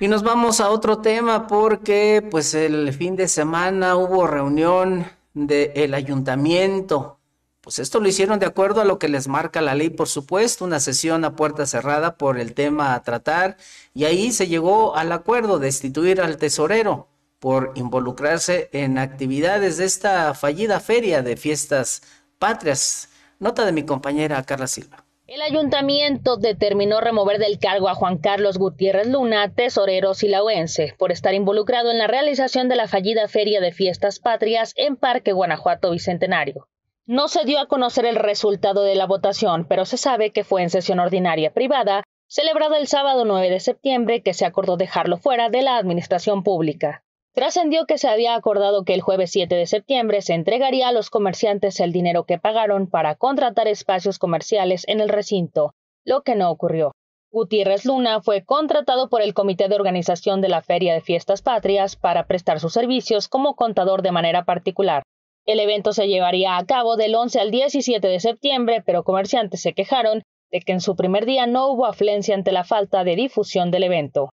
Y nos vamos a otro tema porque pues el fin de semana hubo reunión del ayuntamiento. Pues esto lo hicieron de acuerdo a lo que les marca la ley, por supuesto, una sesión a puerta cerrada por el tema a tratar y ahí se llegó al acuerdo de destituir al tesorero por involucrarse en actividades de esta fallida feria de fiestas patrias. Nota de mi compañera Carla Silva. El ayuntamiento determinó remover del cargo a Juan Carlos Gutiérrez Luna, tesorero silauense, por estar involucrado en la realización de la fallida Feria de Fiestas Patrias en Parque Guanajuato Bicentenario. No se dio a conocer el resultado de la votación, pero se sabe que fue en sesión ordinaria privada, celebrada el sábado 9 de septiembre, que se acordó dejarlo fuera de la administración pública. Trascendió que se había acordado que el jueves 7 de septiembre se entregaría a los comerciantes el dinero que pagaron para contratar espacios comerciales en el recinto, lo que no ocurrió. Gutiérrez Luna fue contratado por el Comité de Organización de la Feria de Fiestas Patrias para prestar sus servicios como contador de manera particular. El evento se llevaría a cabo del 11 al 17 de septiembre, pero comerciantes se quejaron de que en su primer día no hubo afluencia ante la falta de difusión del evento.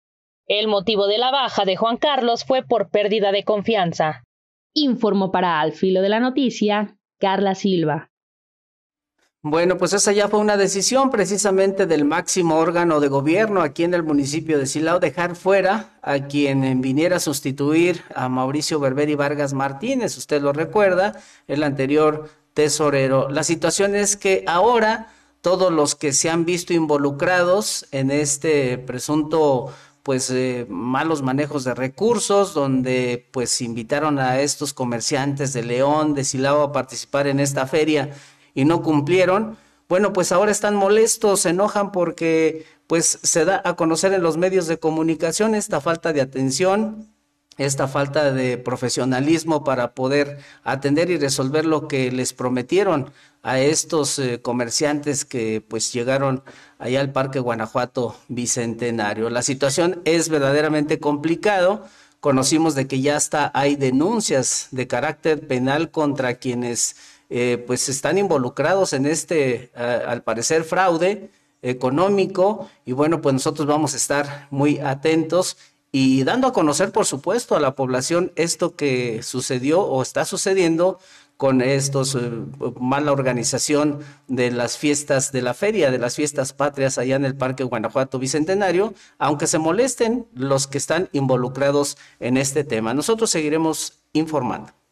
El motivo de la baja de Juan Carlos fue por pérdida de confianza, informó para Al Filo de la Noticia Carla Silva. Bueno, pues esa ya fue una decisión precisamente del máximo órgano de gobierno aquí en el municipio de Silao, dejar fuera a quien viniera a sustituir a Mauricio Berberi Vargas Martínez, usted lo recuerda, el anterior tesorero. La situación es que ahora todos los que se han visto involucrados en este presunto pues eh, malos manejos de recursos, donde pues invitaron a estos comerciantes de León, de Silao a participar en esta feria y no cumplieron. Bueno, pues ahora están molestos, se enojan porque pues se da a conocer en los medios de comunicación esta falta de atención, esta falta de profesionalismo para poder atender y resolver lo que les prometieron a estos eh, comerciantes que pues llegaron allá al Parque Guanajuato Bicentenario. La situación es verdaderamente complicado. Conocimos de que ya está hay denuncias de carácter penal contra quienes eh, pues están involucrados en este, al parecer, fraude económico. Y bueno, pues nosotros vamos a estar muy atentos y dando a conocer, por supuesto, a la población esto que sucedió o está sucediendo con estos eh, mala organización de las fiestas de la feria, de las fiestas patrias allá en el Parque Guanajuato Bicentenario, aunque se molesten los que están involucrados en este tema. Nosotros seguiremos informando.